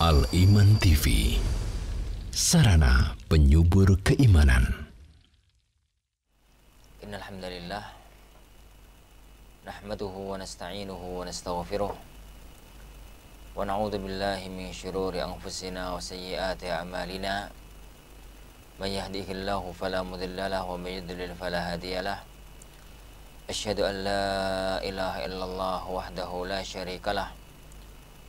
Al Iman TV Sarana penyubur keimanan Innalhamdulillah Nahmaduhu wa nasta'inuhu wa nasta'ufiruh Wa na'udhu billahi min syururi anfusina wa sayyiati a'malina Man yahdihillahu falamudillalah wa man yudlil falahadiyalah Ashadu an la ilaha illallah wahdahu la syarikalah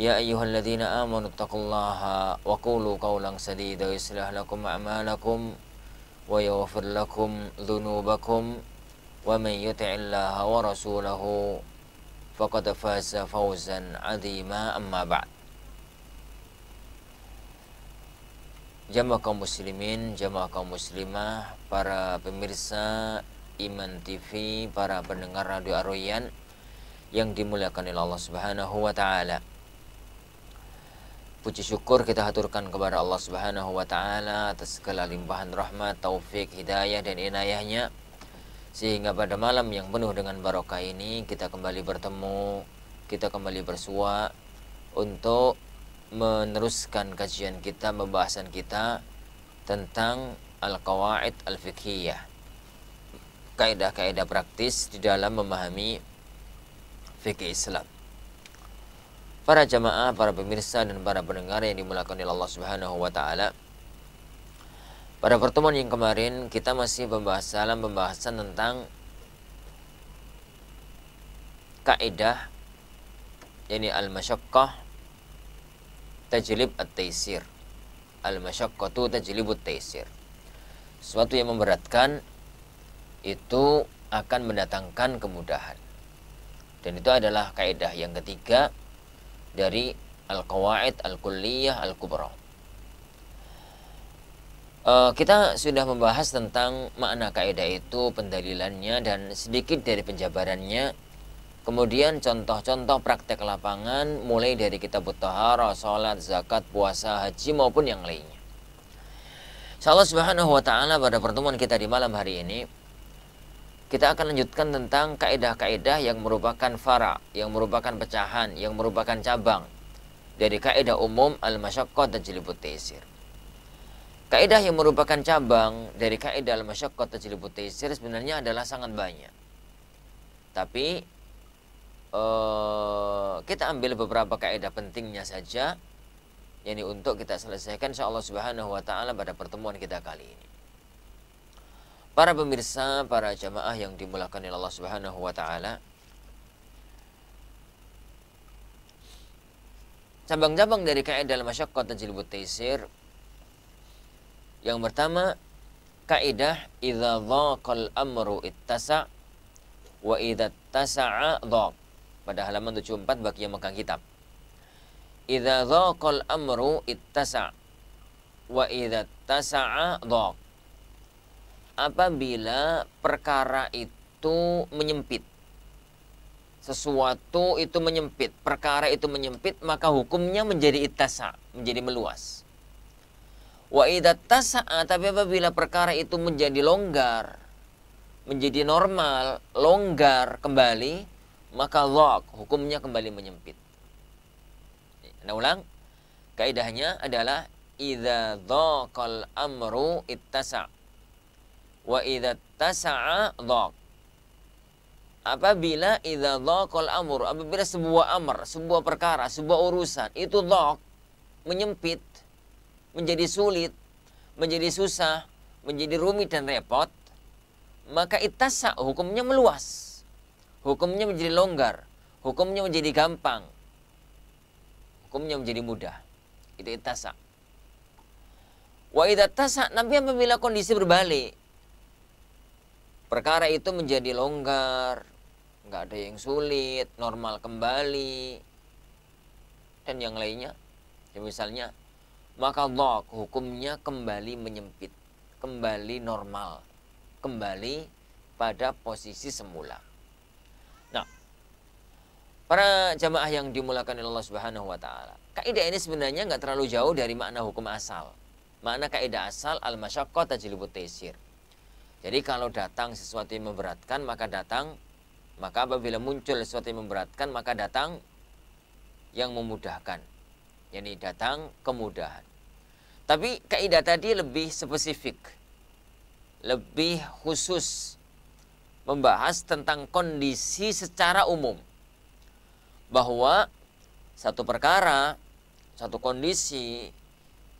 يا أيها الذين آمنوا اتقوا الله وقولوا قولا سديدا يصلح لكم أعمالكم ويغفر لكم ذنوبكم ومن يطع الله ورسوله فقد فاز فوزا عظيما أما بعد جماعة مسلمين muslimin, مسلمة muslimah, para pemirsa Iman TV, para pendengar Radio Aroyan yang dimuliakan oleh Allah Subhanahu wa taala. Puji syukur kita haturkan kepada Allah Subhanahu wa taala atas segala limpahan rahmat, taufik, hidayah dan inayahnya sehingga pada malam yang penuh dengan barokah ini kita kembali bertemu, kita kembali bersua untuk meneruskan kajian kita, pembahasan kita tentang al-qawaid al-fiqhiyah. Kaidah-kaidah praktis di dalam memahami fikih Islam. Para jamaah, para pemirsa dan para pendengar yang dimulakan oleh Allah Subhanahu wa taala. Pada pertemuan yang kemarin kita masih membahas dalam pembahasan tentang kaidah yakni al-masyaqqah tajlib at-taisir. Al-masyaqqatu at taisir. Sesuatu yang memberatkan itu akan mendatangkan kemudahan. Dan itu adalah kaidah yang ketiga dari al-qawaid al-kulliyah al-kubra. Uh, kita sudah membahas tentang makna kaidah itu, pendalilannya dan sedikit dari penjabarannya. Kemudian contoh-contoh praktek lapangan mulai dari kitab tahara, sholat zakat, puasa, haji maupun yang lainnya. Allah subhanahu wa taala pada pertemuan kita di malam hari ini kita akan lanjutkan tentang kaedah-kaedah yang merupakan fara, yang merupakan pecahan, yang merupakan cabang dari kaedah umum al masyakot dan jilibut taisir. Kaedah yang merupakan cabang dari kaedah al masyakot dan jilibut taisir sebenarnya adalah sangat banyak. Tapi eh, kita ambil beberapa kaedah pentingnya saja yakni untuk kita selesaikan insyaallah subhanahu wa taala pada pertemuan kita kali ini. Para pemirsa, para jamaah yang dimulakan oleh Allah Subhanahu wa taala. Cabang-cabang dari kaidah al-masyaqqah tajlibut taisir. Yang pertama, kaidah idza dhaqal amru ittasa wa idza tasa'a dhaq. Pada halaman 74 bagi yang megang kitab. Idza dhaqal amru ittasa wa idza tasa'a dhaq apabila perkara itu menyempit. Sesuatu itu menyempit, perkara itu menyempit, maka hukumnya menjadi itasa, menjadi meluas. Wa idatasa, tapi apabila perkara itu menjadi longgar, menjadi normal, longgar kembali, maka log, hukumnya kembali menyempit. Nah ulang, kaidahnya adalah idza dhaqal amru ittasa' Wa idza tasa'a dhaq. Apabila idza dhaqal amr, apabila sebuah amr, sebuah perkara, sebuah urusan itu dhaq, menyempit, menjadi sulit, menjadi susah, menjadi rumit dan repot, maka itasa hukumnya meluas. Hukumnya menjadi longgar, hukumnya menjadi gampang. Hukumnya menjadi mudah. Itu itasa. Wa idza tasa, Nabi apabila kondisi berbalik, perkara itu menjadi longgar nggak ada yang sulit normal kembali dan yang lainnya ya misalnya maka Allah hukumnya kembali menyempit kembali normal kembali pada posisi semula nah para jamaah yang dimulakan oleh Allah Subhanahu wa taala kaidah ini sebenarnya nggak terlalu jauh dari makna hukum asal makna kaidah asal al masyaqqah tajlibut taisir jadi kalau datang sesuatu yang memberatkan maka datang maka apabila muncul sesuatu yang memberatkan maka datang yang memudahkan. Yani datang kemudahan. Tapi kaidah tadi lebih spesifik. Lebih khusus membahas tentang kondisi secara umum. Bahwa satu perkara, satu kondisi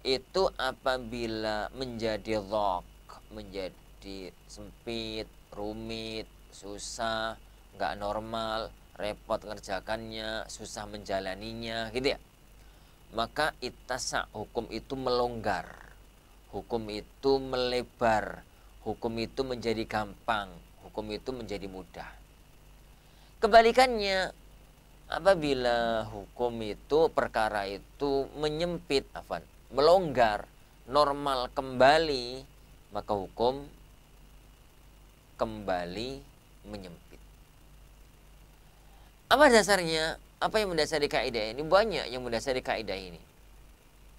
itu apabila menjadi dhaq, menjadi jadi sempit, rumit, susah, nggak normal, repot ngerjakannya, susah menjalaninya, gitu ya. Maka itasa hukum itu melonggar, hukum itu melebar, hukum itu menjadi gampang, hukum itu menjadi mudah. Kebalikannya, apabila hukum itu perkara itu menyempit, apa melonggar, normal kembali, maka hukum kembali menyempit. Apa dasarnya? Apa yang mendasari kaidah ini? Banyak yang mendasari kaidah ini.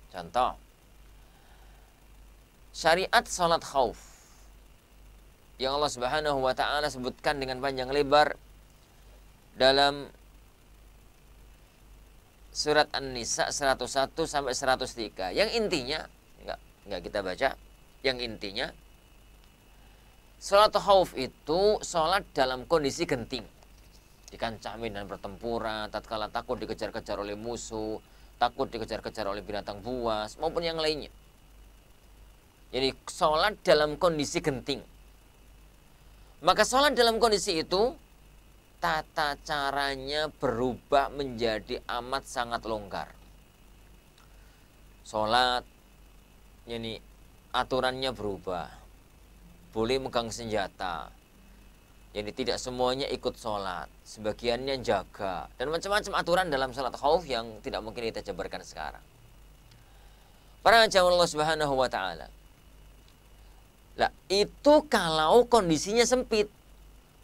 Contoh, syariat salat khauf yang Allah Subhanahu wa taala sebutkan dengan panjang lebar dalam surat An-Nisa 101 sampai 103 yang intinya enggak enggak kita baca yang intinya Sholat khauf itu sholat dalam kondisi genting. Dikancamin dan pertempuran, tatkala takut dikejar-kejar oleh musuh, takut dikejar-kejar oleh binatang buas, maupun yang lainnya. Jadi sholat dalam kondisi genting. Maka sholat dalam kondisi itu, tata caranya berubah menjadi amat sangat longgar. Sholat, ini aturannya berubah boleh megang senjata. Jadi tidak semuanya ikut sholat, sebagiannya jaga dan macam-macam aturan dalam sholat khauf yang tidak mungkin kita jabarkan sekarang. Para jawab Allah Subhanahu wa taala. Lah, itu kalau kondisinya sempit.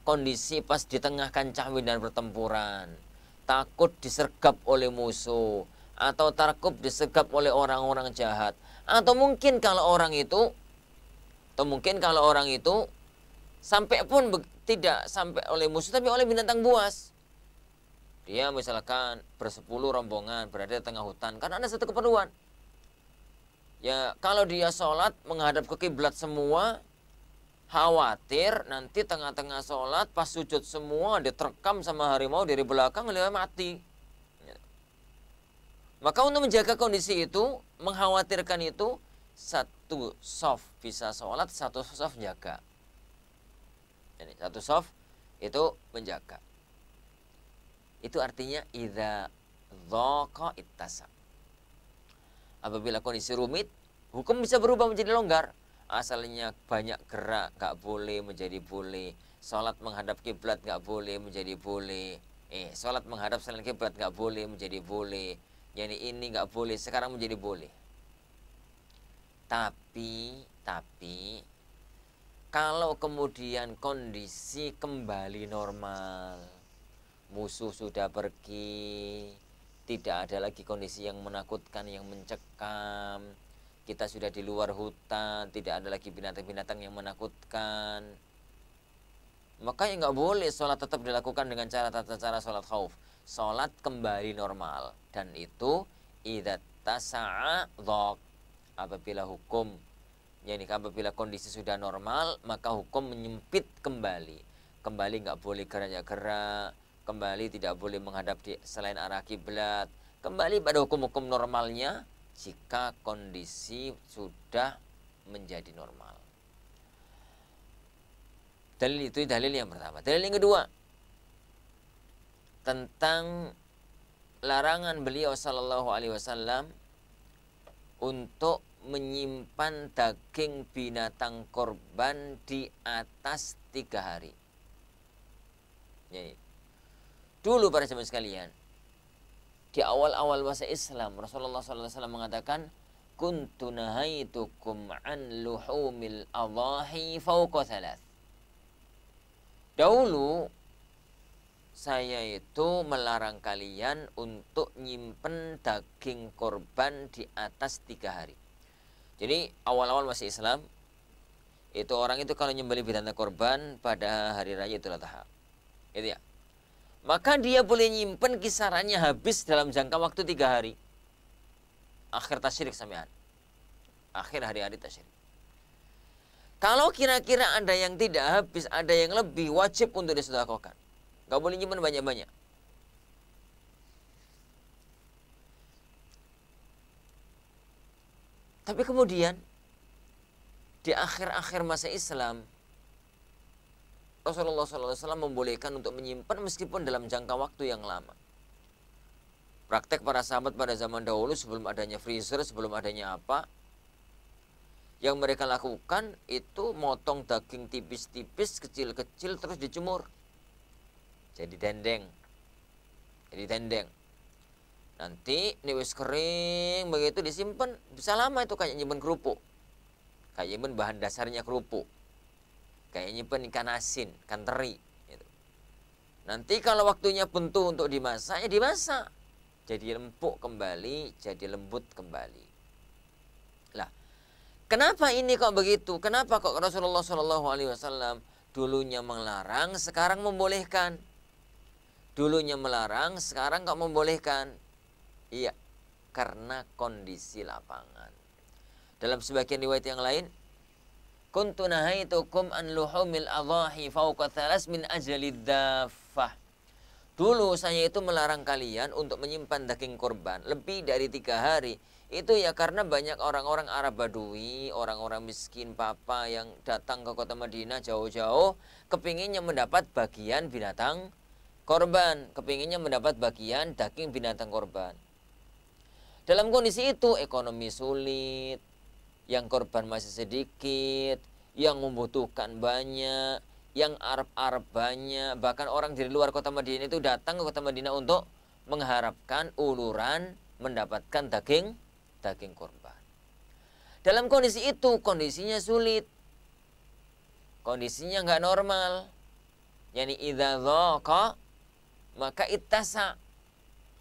Kondisi pas di tengah kancah dan pertempuran, takut disergap oleh musuh atau takut disergap oleh orang-orang jahat atau mungkin kalau orang itu atau mungkin kalau orang itu sampai pun tidak sampai oleh musuh tapi oleh binatang buas. Dia misalkan bersepuluh rombongan berada di tengah hutan karena ada satu keperluan. Ya kalau dia sholat menghadap ke kiblat semua khawatir nanti tengah-tengah sholat pas sujud semua dia diterkam sama harimau dari belakang lewat mati ya. maka untuk menjaga kondisi itu mengkhawatirkan itu satu soft bisa sholat satu soft jaga jadi satu soft itu menjaga itu artinya ida zoko itasa apabila kondisi rumit hukum bisa berubah menjadi longgar asalnya banyak gerak nggak boleh menjadi boleh sholat menghadap kiblat nggak boleh menjadi boleh eh sholat menghadap selain kiblat nggak boleh menjadi boleh jadi ini nggak boleh sekarang menjadi boleh tapi, tapi kalau kemudian kondisi kembali normal, musuh sudah pergi, tidak ada lagi kondisi yang menakutkan, yang mencekam, kita sudah di luar hutan, tidak ada lagi binatang-binatang yang menakutkan. Maka yang nggak boleh sholat tetap dilakukan dengan cara tata cara sholat khauf. Sholat kembali normal dan itu idat tasa'a dhok apabila hukum ya ini apabila kondisi sudah normal maka hukum menyempit kembali kembali nggak boleh gerak-gerak kembali tidak boleh menghadap di selain arah kiblat kembali pada hukum-hukum normalnya jika kondisi sudah menjadi normal dalil itu dalil yang pertama dalil yang kedua tentang larangan beliau Shallallahu Alaihi Wasallam untuk menyimpan daging binatang korban di atas tiga hari. Jadi, dulu para jemaah sekalian, di awal-awal masa Islam, Rasulullah SAW mengatakan, Kuntu nahaitukum an luhumil adhahi fauqa thalath. Dahulu saya itu melarang kalian untuk nyimpen daging korban di atas tiga hari. Jadi awal-awal masih Islam, itu orang itu kalau nyembeli binatang korban pada hari raya itu tahap. Gitu ya. Maka dia boleh nyimpen kisarannya habis dalam jangka waktu tiga hari. Akhir tasyrik sampean. Akhir hari-hari tasirik. Kalau kira-kira ada yang tidak habis, ada yang lebih, wajib untuk disedekahkan. Gak boleh nyimpan banyak-banyak. Tapi kemudian di akhir-akhir masa Islam Rasulullah SAW membolehkan untuk menyimpan meskipun dalam jangka waktu yang lama. Praktek para sahabat pada zaman dahulu sebelum adanya freezer, sebelum adanya apa, yang mereka lakukan itu motong daging tipis-tipis, kecil-kecil terus dijemur jadi dendeng jadi dendeng nanti ini wis kering begitu disimpan bisa lama itu kayak nyimpen kerupuk kayak nyimpen bahan dasarnya kerupuk kayak nyimpen ikan asin ikan teri gitu. nanti kalau waktunya bentuk untuk dimasak ya dimasak jadi empuk kembali jadi lembut kembali lah kenapa ini kok begitu kenapa kok Rasulullah Shallallahu Alaihi Wasallam dulunya melarang sekarang membolehkan dulunya melarang, sekarang kok membolehkan? Iya, karena kondisi lapangan. Dalam sebagian riwayat yang lain, kuntu nahaitukum an luhumil adhahi fawqa thalas min ajli Dulu saya itu melarang kalian untuk menyimpan daging korban lebih dari tiga hari. Itu ya karena banyak orang-orang Arab Badui, orang-orang miskin papa yang datang ke kota Madinah jauh-jauh, kepinginnya mendapat bagian binatang korban, kepinginnya mendapat bagian daging binatang korban. Dalam kondisi itu ekonomi sulit, yang korban masih sedikit, yang membutuhkan banyak, yang Arab-Arab banyak, bahkan orang dari luar kota Madinah itu datang ke kota Madinah untuk mengharapkan uluran mendapatkan daging daging korban. Dalam kondisi itu kondisinya sulit, kondisinya nggak normal. Yani idza dhaqa maka itasa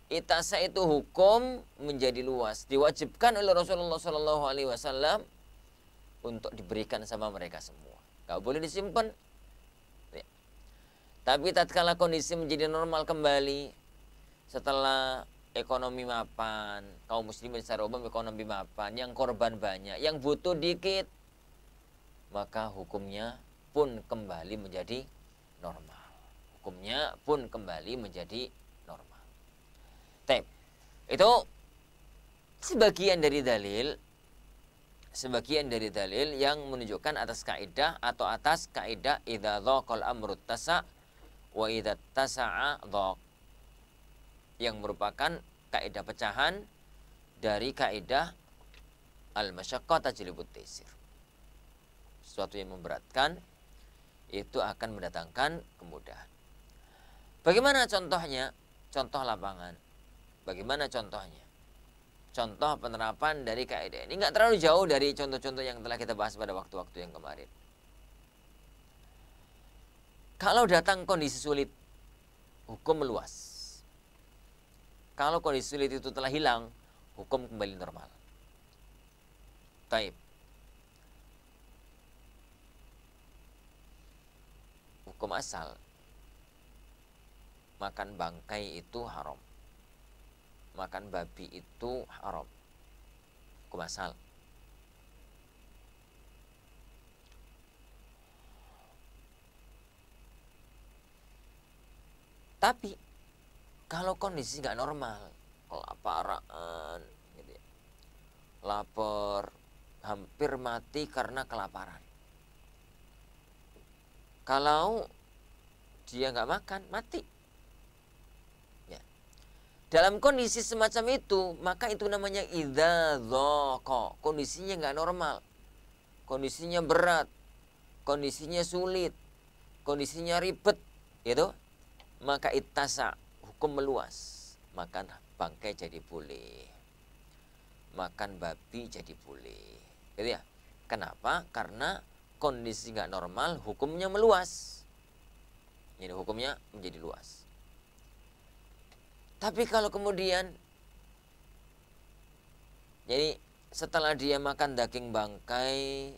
itasa itu hukum menjadi luas, diwajibkan oleh Rasulullah Shallallahu alaihi wasallam untuk diberikan sama mereka semua. Gak boleh disimpan. Ya. Tapi tatkala kondisi menjadi normal kembali setelah ekonomi mapan, kaum muslimin secara umum ekonomi mapan, yang korban banyak, yang butuh dikit, maka hukumnya pun kembali menjadi normal hukumnya pun kembali menjadi normal. Tapi itu sebagian dari dalil sebagian dari dalil yang menunjukkan atas kaidah atau atas kaidah idza dzaqal amru tasa wa idza tasa'a dzaq yang merupakan kaidah pecahan dari kaidah al masyaqqah tajlibut taysir. Sesuatu yang memberatkan itu akan mendatangkan kemudahan. Bagaimana contohnya? Contoh lapangan. Bagaimana contohnya? Contoh penerapan dari kaidah e ini nggak terlalu jauh dari contoh-contoh yang telah kita bahas pada waktu-waktu yang kemarin. Kalau datang kondisi sulit, hukum meluas. Kalau kondisi sulit itu telah hilang, hukum kembali normal. Taib. Hukum asal makan bangkai itu haram makan babi itu haram kumasal tapi kalau kondisi nggak normal kelaparan gitu ya. lapar hampir mati karena kelaparan kalau dia nggak makan mati dalam kondisi semacam itu, maka itu namanya idza Kondisinya nggak normal. Kondisinya berat. Kondisinya sulit. Kondisinya ribet, gitu. Maka itasa, hukum meluas. Makan bangkai jadi boleh. Makan babi jadi boleh. Gitu ya. Kenapa? Karena kondisi nggak normal, hukumnya meluas. Jadi hukumnya menjadi luas. Tapi kalau kemudian jadi setelah dia makan daging bangkai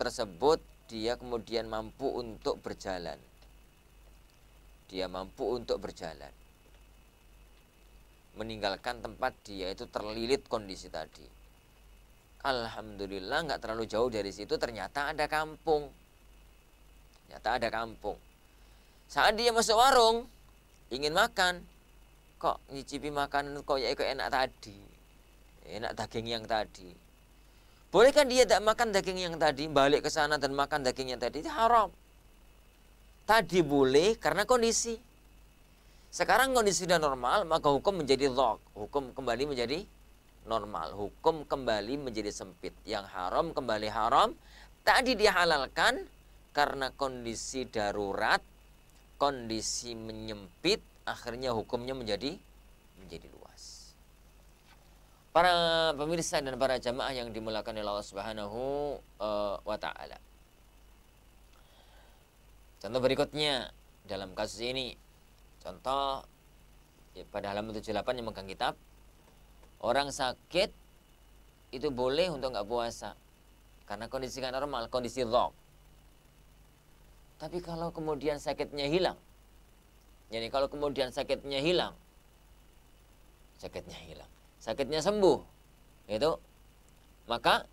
tersebut dia kemudian mampu untuk berjalan. Dia mampu untuk berjalan. Meninggalkan tempat dia itu terlilit kondisi tadi. Alhamdulillah nggak terlalu jauh dari situ ternyata ada kampung. Ternyata ada kampung. Saat dia masuk warung ingin makan, kok nyicipi makanan kok ya kok enak tadi enak daging yang tadi boleh kan dia tidak makan daging yang tadi balik ke sana dan makan daging yang tadi itu haram tadi boleh karena kondisi sekarang kondisi sudah normal maka hukum menjadi log hukum kembali menjadi normal hukum kembali menjadi sempit yang haram kembali haram tadi dihalalkan karena kondisi darurat kondisi menyempit akhirnya hukumnya menjadi menjadi luas. Para pemirsa dan para jamaah yang dimulakan oleh Allah Subhanahu eh, wa taala. Contoh berikutnya dalam kasus ini contoh ya, pada halaman 78 yang megang kitab orang sakit itu boleh untuk nggak puasa karena kondisi normal, kondisi dhok. Tapi kalau kemudian sakitnya hilang, jadi kalau kemudian sakitnya hilang, sakitnya hilang, sakitnya sembuh, itu maka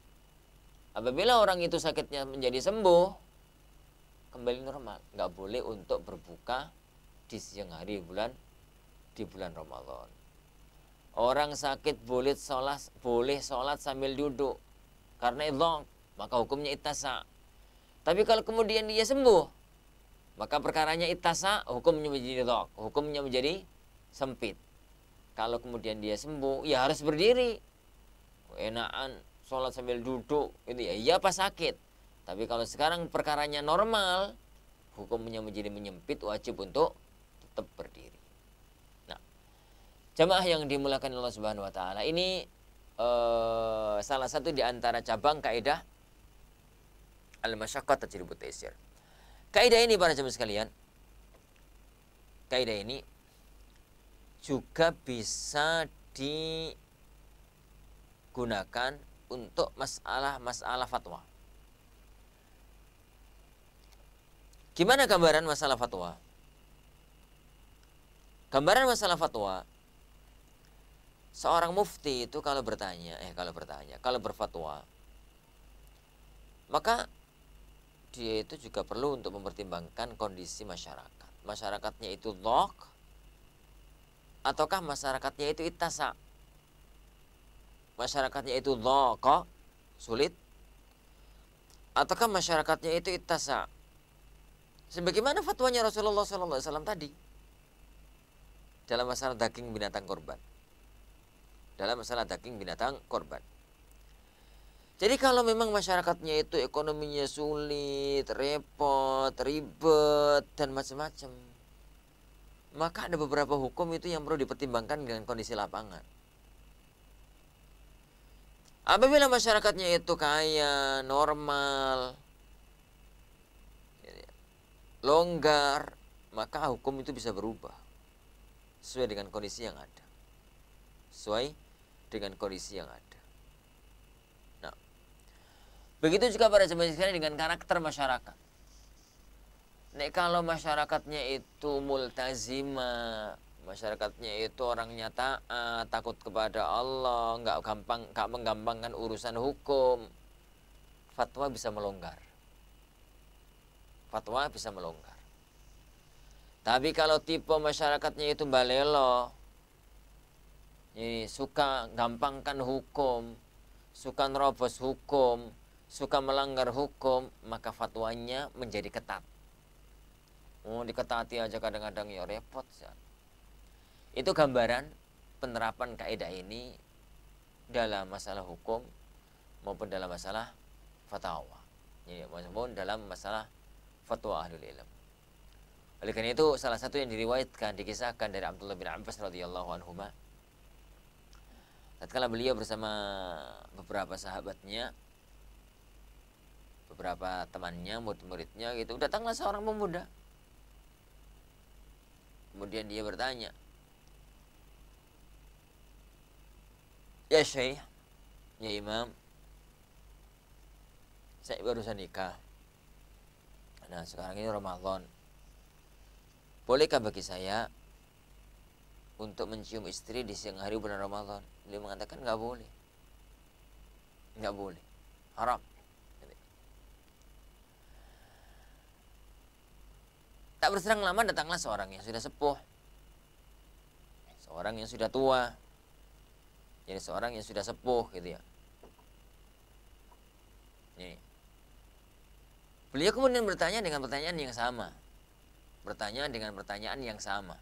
apabila orang itu sakitnya menjadi sembuh, kembali normal. Nggak boleh untuk berbuka di siang hari bulan di bulan Ramadan. Orang sakit boleh sholat, boleh sholat sambil duduk karena itu maka hukumnya itasa. Tapi kalau kemudian dia sembuh, maka perkaranya itasa hukumnya menjadi dok, hukumnya menjadi sempit. Kalau kemudian dia sembuh, ya harus berdiri. Enakan sholat sambil duduk, itu ya, iya pas sakit. Tapi kalau sekarang perkaranya normal, hukumnya menjadi menyempit, wajib untuk tetap berdiri. Nah, jamaah yang dimulakan Allah Subhanahu Wa Taala ini eh, salah satu di antara cabang kaidah al-masyaqqat tajribut taisir Kaidah ini para jemaah sekalian, kaidah ini juga bisa digunakan untuk masalah-masalah fatwa. Gimana gambaran masalah fatwa? Gambaran masalah fatwa seorang mufti itu kalau bertanya, eh kalau bertanya, kalau berfatwa, maka dia itu juga perlu untuk mempertimbangkan kondisi masyarakat. Masyarakatnya itu lok, ataukah masyarakatnya itu itasa? Masyarakatnya itu dhoko, sulit. Ataukah masyarakatnya itu itasa? Sebagaimana fatwanya Rasulullah SAW tadi dalam masalah daging binatang korban. Dalam masalah daging binatang korban. Jadi kalau memang masyarakatnya itu ekonominya sulit, repot, ribet, dan macam-macam, maka ada beberapa hukum itu yang perlu dipertimbangkan dengan kondisi lapangan. Apabila masyarakatnya itu kaya, normal, ya, longgar, maka hukum itu bisa berubah sesuai dengan kondisi yang ada. Sesuai dengan kondisi yang ada. Begitu juga pada zaman sekarang dengan karakter masyarakat. Nek kalau masyarakatnya itu multazima, masyarakatnya itu orangnya taat, eh, takut kepada Allah, nggak gampang, nggak menggampangkan urusan hukum, fatwa bisa melonggar. Fatwa bisa melonggar. Tapi kalau tipe masyarakatnya itu balelo, ini suka gampangkan hukum, suka nerobos hukum, suka melanggar hukum, maka fatwanya menjadi ketat. Oh, diketati aja kadang-kadang ya repot. Ya. Itu gambaran penerapan kaidah ini dalam masalah hukum maupun dalam masalah fatwa. Jadi ya, ya, maupun dalam masalah fatwa ahli ilmu Oleh karena itu salah satu yang diriwayatkan dikisahkan dari Abdullah bin Abbas radhiyallahu anhu tatkala beliau bersama beberapa sahabatnya beberapa temannya murid-muridnya gitu datanglah seorang pemuda kemudian dia bertanya ya syekh ya imam saya barusan nikah nah sekarang ini Ramadan bolehkah bagi saya untuk mencium istri di siang hari bulan Ramadan? Dia mengatakan nggak boleh, nggak boleh, haram. Tak berserang lama datanglah seorang yang sudah sepuh. Seorang yang sudah tua. Jadi seorang yang sudah sepuh gitu ya. Ini. Beliau kemudian bertanya dengan pertanyaan yang sama. Bertanya dengan pertanyaan yang sama.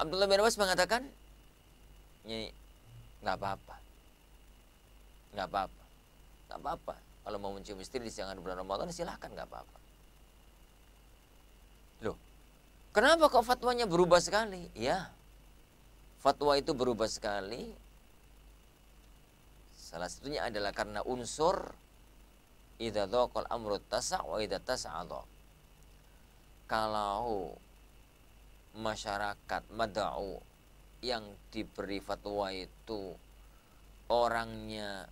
Abdullah bin Abbas mengatakan, ini nggak apa-apa, nggak apa-apa, nggak apa-apa. Kalau mau mencium istri di siang hari bulan Ramadan silahkan nggak apa-apa. Kenapa kok fatwanya berubah sekali? Ya, fatwa itu berubah sekali. Salah satunya adalah karena unsur idza dhaqal amru tasa' wa idza tasa'a Kalau masyarakat madau yang diberi fatwa itu orangnya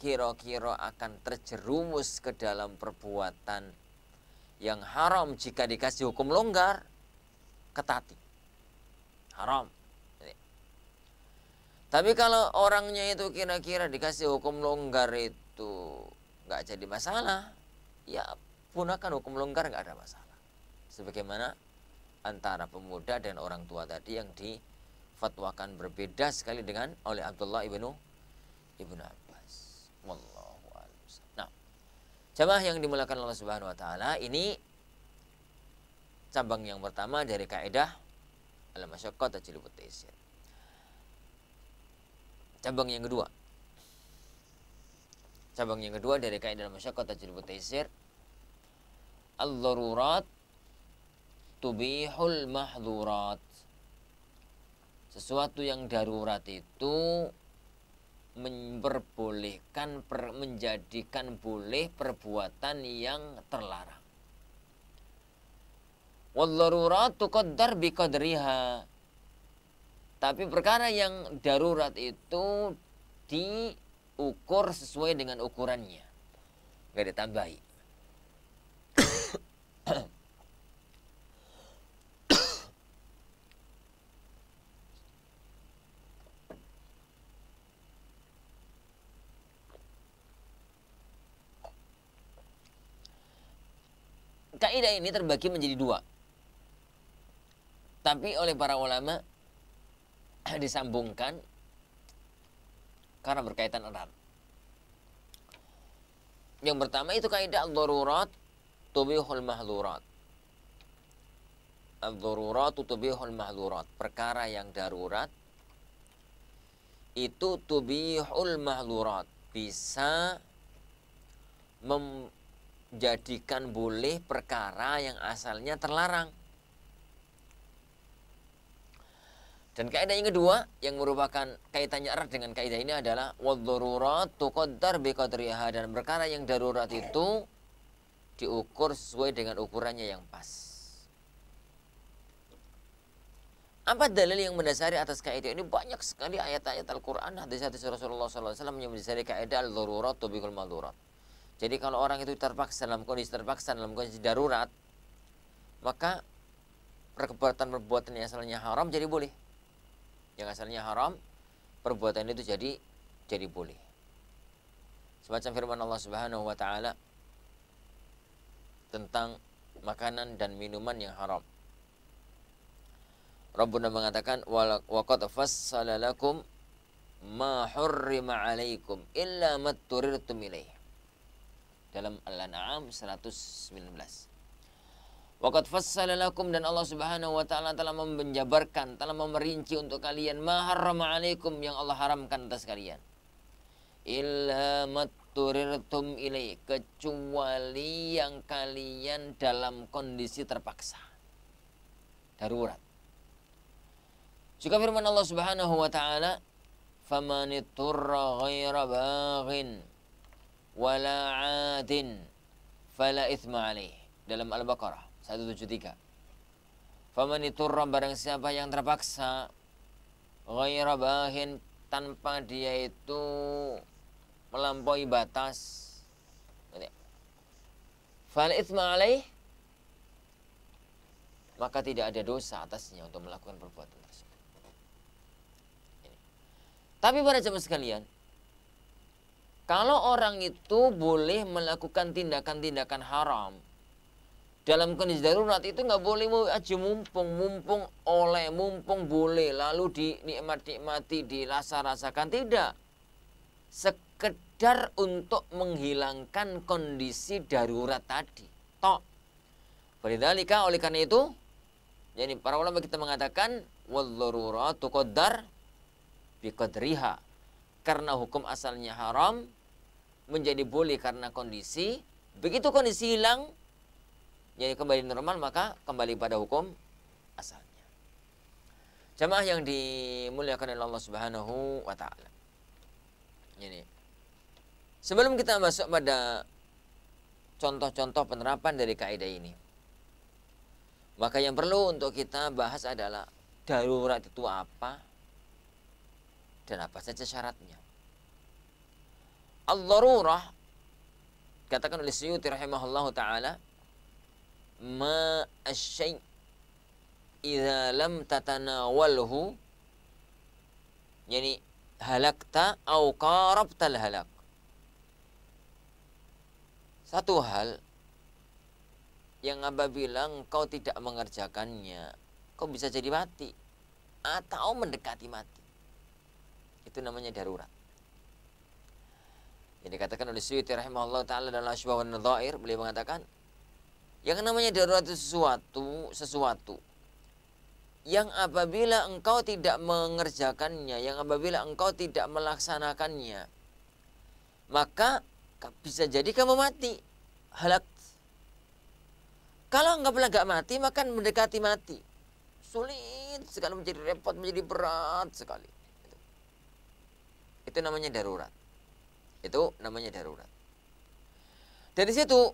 kira-kira akan terjerumus ke dalam perbuatan yang haram jika dikasih hukum longgar ketati. Haram. Tapi kalau orangnya itu kira-kira dikasih hukum longgar itu nggak jadi masalah, ya gunakan hukum longgar nggak ada masalah. Sebagaimana antara pemuda dan orang tua tadi yang difatwakan berbeda sekali dengan oleh Abdullah ibnu ibnu Abbas. Wallahu a'lam. Nah, jamaah yang dimulakan Allah Subhanahu wa taala, ini cabang yang pertama dari kaidah al-masyaqqat tajlibut taysir. Ya. Cabang yang kedua. Cabang yang kedua dari kaidah al-masyaqqat tajlibut taysir ya. al-darurat tubihul mahdurat. Sesuatu yang darurat itu memperbolehkan per, menjadikan boleh perbuatan yang terlarang. Tapi perkara yang darurat itu diukur sesuai dengan ukurannya. Gak ditambahi. Kaidah ini terbagi menjadi dua tapi oleh para ulama disambungkan karena berkaitan erat. Yang pertama itu kaidah darurat tubihul mahdurat. Ad-darurat tubihul mahdurat. Perkara yang darurat itu tubihul mahdurat bisa menjadikan boleh perkara yang asalnya terlarang. Dan kaidah yang kedua yang merupakan kaitannya erat dengan kaidah ini adalah wadzururatu tuqaddar biqadriha dan perkara yang darurat itu diukur sesuai dengan ukurannya yang pas. Apa dalil yang mendasari atas kaidah ini? Banyak sekali ayat-ayat Al-Qur'an, hadis-hadis Rasulullah SAW yang mendasari kaidah al-darurat tubiqul madurat. Jadi kalau orang itu terpaksa dalam kondisi terpaksa dalam kondisi darurat, maka perbuatan-perbuatan yang asalnya haram jadi boleh yang asalnya haram perbuatan itu jadi jadi boleh semacam firman Allah Subhanahu wa taala tentang makanan dan minuman yang haram Rabbuna mengatakan waqad fassala lakum ma hurrima alaikum illa turirtum ilaih dalam Al-An'am 119 Waqad fassalalakum dan Allah Subhanahu wa taala telah menjabarkan, telah memerinci untuk kalian ma harrama alaikum yang Allah haramkan atas kalian. Illa maturirtum ilai kecuali yang kalian dalam kondisi terpaksa. Darurat. Juga firman Allah Subhanahu wa taala, "Famaniturra ghaira baghin wala 'adin fala itsma alaih." Dalam Al-Baqarah 173. Faman iturra barang siapa yang terpaksa ghaira bahin tanpa dia itu melampaui batas fal itma alaih maka tidak ada dosa atasnya untuk melakukan perbuatan tersebut. Ini. Tapi para jemaah sekalian, kalau orang itu boleh melakukan tindakan-tindakan haram, dalam kondisi darurat itu nggak boleh mau aja mumpung mumpung oleh mumpung boleh lalu dinikmati nikmati dirasa-rasakan tidak sekedar untuk menghilangkan kondisi darurat tadi tok berdalika oleh karena itu jadi para ulama kita mengatakan wadzaruratu qadar biqadriha karena hukum asalnya haram menjadi boleh karena kondisi begitu kondisi hilang jadi kembali normal maka kembali pada hukum asalnya. Jamaah yang dimuliakan oleh Allah Subhanahu wa taala. Ini. Sebelum kita masuk pada contoh-contoh penerapan dari kaidah ini. Maka yang perlu untuk kita bahas adalah darurat itu apa dan apa saja syaratnya. Al-darurah katakan oleh Syuuti rahimahullahu taala ma asyai idza lam tatanawalhu yani halakta au qarabta halak satu hal yang bilang kau tidak mengerjakannya kau bisa jadi mati atau mendekati mati itu namanya darurat yang dikatakan oleh Suyuti rahimahullah ta'ala dalam Asyubah wa Nadhair beliau mengatakan yang namanya darurat itu sesuatu, sesuatu yang apabila engkau tidak mengerjakannya, yang apabila engkau tidak melaksanakannya, maka bisa jadi kamu mati. Halak. Kalau enggak pernah mati, maka mendekati mati. Sulit sekali menjadi repot, menjadi berat sekali. itu namanya darurat. Itu namanya darurat. Dari situ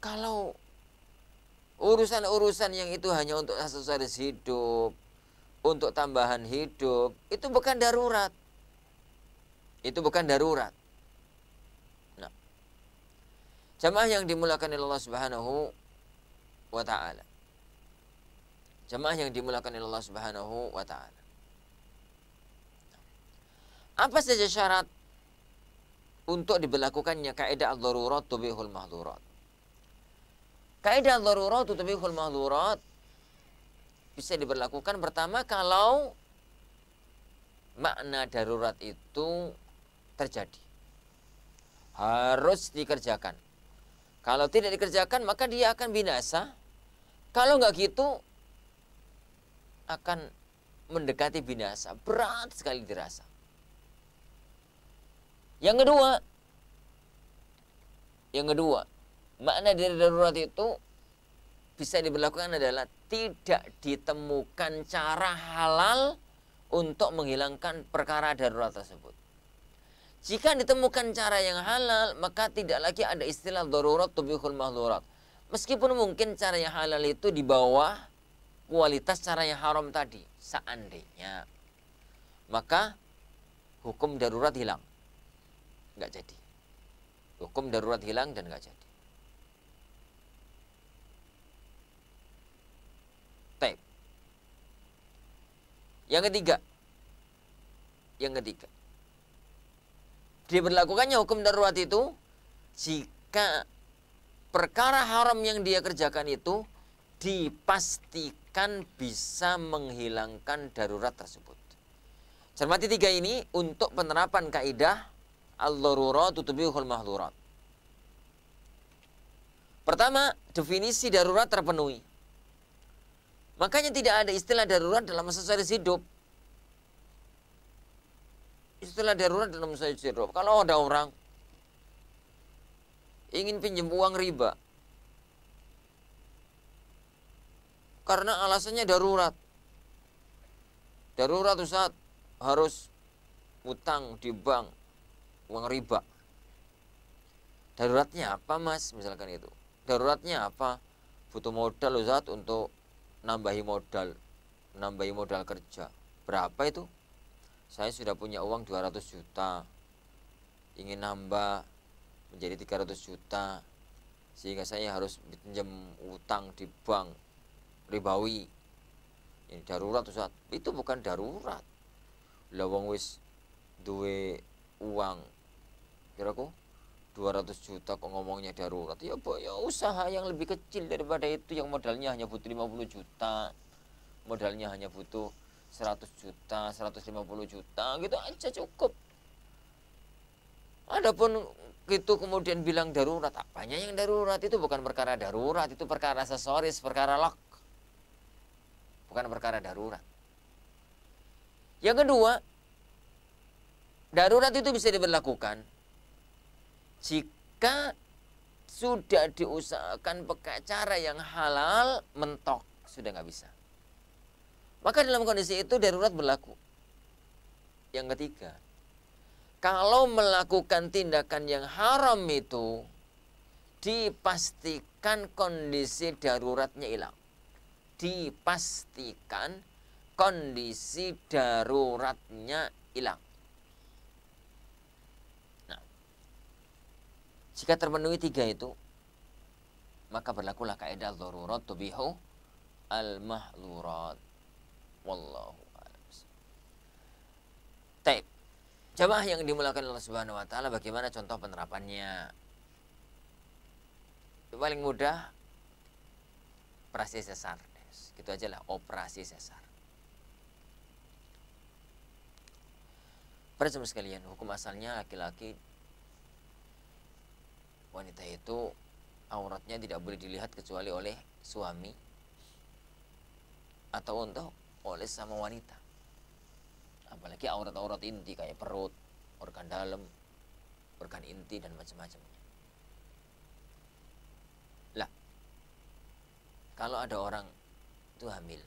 kalau urusan-urusan yang itu hanya untuk aksesoris hidup, untuk tambahan hidup, itu bukan darurat. Itu bukan darurat. Nah. Jamaah yang dimulakan oleh Allah Subhanahu wa taala. Jamaah yang dimulakan oleh Allah Subhanahu wa taala. Nah. Apa saja syarat untuk diberlakukannya kaidah ad-darurat tubihul mahdurat? Kaidah darurat hukum mahdurat bisa diberlakukan pertama kalau makna darurat itu terjadi. Harus dikerjakan. Kalau tidak dikerjakan maka dia akan binasa. Kalau nggak gitu akan mendekati binasa. Berat sekali dirasa. Yang kedua, yang kedua, makna dari darurat itu bisa diberlakukan adalah tidak ditemukan cara halal untuk menghilangkan perkara darurat tersebut. Jika ditemukan cara yang halal, maka tidak lagi ada istilah darurat tubihul mahdurat. Meskipun mungkin cara yang halal itu di bawah kualitas cara yang haram tadi, seandainya. Maka hukum darurat hilang. Nggak jadi. Hukum darurat hilang dan nggak jadi. Yang ketiga, yang ketiga, diberlakukannya hukum darurat itu jika perkara haram yang dia kerjakan itu dipastikan bisa menghilangkan darurat tersebut. Cermati tiga ini untuk penerapan kaidah al tutubihul Pertama, definisi darurat terpenuhi. Makanya tidak ada istilah darurat dalam aksesoris hidup. Istilah darurat dalam aksesoris hidup. Kalau ada orang ingin pinjam uang riba karena alasannya darurat. Darurat saat harus utang di bank uang riba. Daruratnya apa Mas? Misalkan itu. Daruratnya apa? Butuh modal Ustaz untuk nambahi modal, nambahi modal kerja. Berapa itu? Saya sudah punya uang 200 juta. Ingin nambah menjadi 300 juta. Sehingga saya harus pinjam utang di bank ribawi. Ini darurat saat, Itu bukan darurat. lawang wong wis duwe uang. Kira-kira 200 juta kok ngomongnya darurat ya bu ya usaha yang lebih kecil daripada itu yang modalnya hanya butuh 50 juta modalnya hanya butuh 100 juta 150 juta gitu aja cukup Adapun itu kemudian bilang darurat apanya yang darurat itu bukan perkara darurat itu perkara aksesoris perkara lock bukan perkara darurat yang kedua darurat itu bisa diberlakukan jika sudah diusahakan pakai cara yang halal mentok sudah nggak bisa maka dalam kondisi itu darurat berlaku yang ketiga kalau melakukan tindakan yang haram itu dipastikan kondisi daruratnya hilang dipastikan kondisi daruratnya hilang Jika terpenuhi tiga itu, maka berlakulah kaidah darurat tubihu al mahlurat. Wallahu a'lam. Taib. Jamaah yang dimulakan oleh Subhanahu wa taala bagaimana contoh penerapannya? Paling mudah operasi sesar. Gitu aja lah operasi sesar. Para sekalian, hukum asalnya laki-laki wanita itu auratnya tidak boleh dilihat kecuali oleh suami atau untuk oleh sama wanita. Apalagi aurat-aurat inti kayak perut, organ dalam, organ inti dan macam-macamnya. Lah, kalau ada orang itu hamil,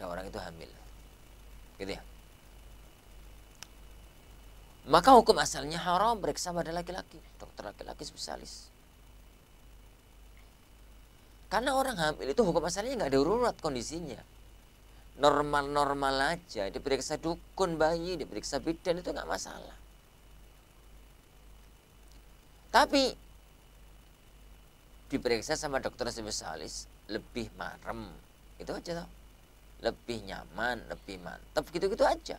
ada orang itu hamil, gitu ya. Maka hukum asalnya haram beriksa pada laki-laki, dokter laki-laki spesialis. Karena orang hamil itu hukum asalnya nggak ada urut kondisinya. Normal-normal aja, diperiksa dukun bayi, diperiksa bidan itu nggak masalah. Tapi diperiksa sama dokter spesialis lebih marem, itu aja tau lebih nyaman, lebih mantep gitu-gitu aja.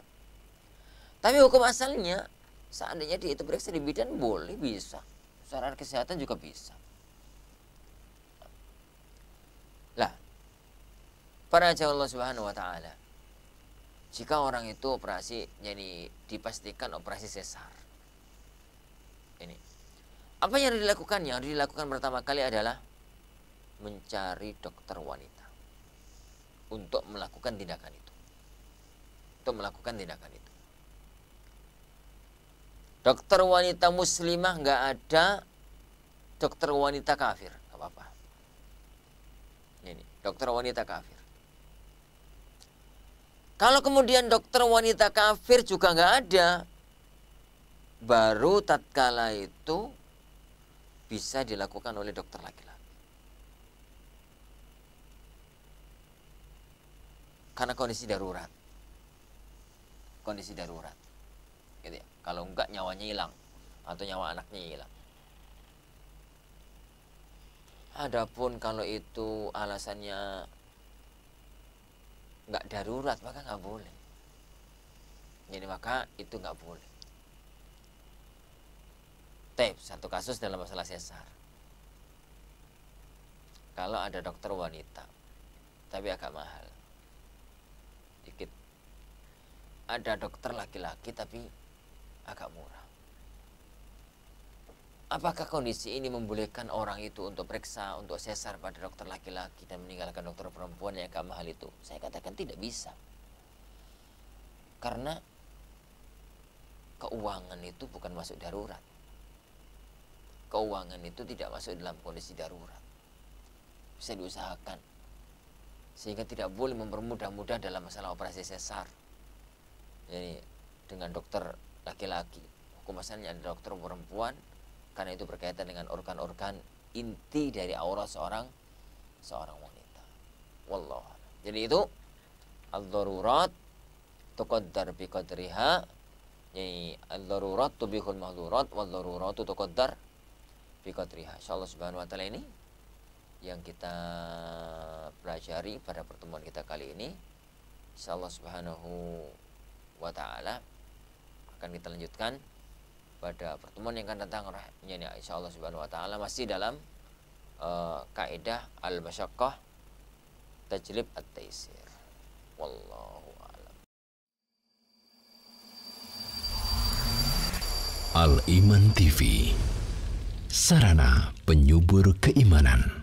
Tapi hukum asalnya Seandainya dia itu periksa di bidan boleh bisa. Saran kesehatan juga bisa. Lah, para Allah Subhanahu wa taala. Jika orang itu operasi jadi dipastikan operasi sesar. Ini. Apa yang dilakukan? Yang dilakukan pertama kali adalah mencari dokter wanita untuk melakukan tindakan itu. Untuk melakukan tindakan itu. Dokter wanita muslimah nggak ada, dokter wanita kafir nggak apa-apa. Ini dokter wanita kafir. Kalau kemudian dokter wanita kafir juga nggak ada, baru tatkala itu bisa dilakukan oleh dokter laki-laki. Karena kondisi darurat. Kondisi darurat. Gitu ya. Kalau enggak nyawanya hilang atau nyawa anaknya hilang. Adapun kalau itu alasannya enggak darurat maka enggak boleh. Jadi maka itu enggak boleh. Tep satu kasus dalam masalah sesar. Kalau ada dokter wanita, tapi agak mahal, dikit. Ada dokter laki-laki tapi agak murah. Apakah kondisi ini membolehkan orang itu untuk periksa untuk sesar pada dokter laki-laki dan meninggalkan dokter perempuan yang agak mahal itu? Saya katakan tidak bisa. Karena keuangan itu bukan masuk darurat. Keuangan itu tidak masuk dalam kondisi darurat. Bisa diusahakan. Sehingga tidak boleh mempermudah-mudah dalam masalah operasi sesar. Jadi dengan dokter laki-laki hukum asalnya ada dokter perempuan karena itu berkaitan dengan organ-organ inti dari aura seorang seorang wanita wallah jadi itu al darurat tuqaddar bi qadriha yani ad-darurat tubihul mahdurat wal darurat tuqaddar bi qadriha insyaallah subhanahu wa taala ini yang kita pelajari pada pertemuan kita kali ini insyaallah subhanahu wa taala akan kita lanjutkan pada pertemuan yang akan datang ya Insya Allah Subhanahu wa taala masih dalam uh, eh, kaidah al-masyaqqah tajlib at-taisir. Wallahu a'lam. Al Iman TV Sarana penyubur keimanan.